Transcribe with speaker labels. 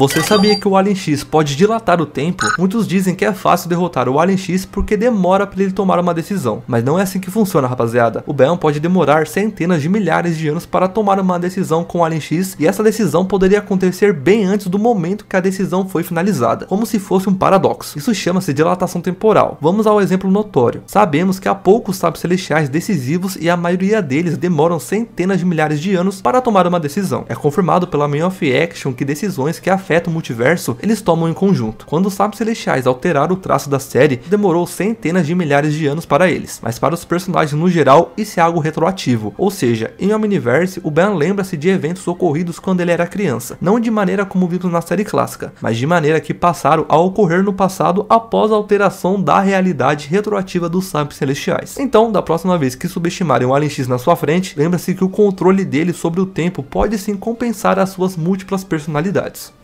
Speaker 1: Você sabia que o Alien X pode dilatar o tempo? Muitos dizem que é fácil derrotar o Alien X porque demora para ele tomar uma decisão. Mas não é assim que funciona, rapaziada. O Beon pode demorar centenas de milhares de anos para tomar uma decisão com o Alien X e essa decisão poderia acontecer bem antes do momento que a decisão foi finalizada, como se fosse um paradoxo. Isso chama-se dilatação temporal. Vamos ao exemplo notório. Sabemos que há poucos sábios celestiais decisivos e a maioria deles demoram centenas de milhares de anos para tomar uma decisão. É confirmado pela Man of Action que decisões que a afeta o multiverso, eles tomam em conjunto. Quando os sábios celestiais alteraram o traço da série, demorou centenas de milhares de anos para eles, mas para os personagens no geral, isso é algo retroativo. Ou seja, em Omniverse, o Ben lembra-se de eventos ocorridos quando ele era criança, não de maneira como vimos na série clássica, mas de maneira que passaram a ocorrer no passado após a alteração da realidade retroativa dos sábios celestiais. Então, da próxima vez que subestimarem o Alien X na sua frente, lembra-se que o controle dele sobre o tempo pode sim compensar as suas múltiplas personalidades.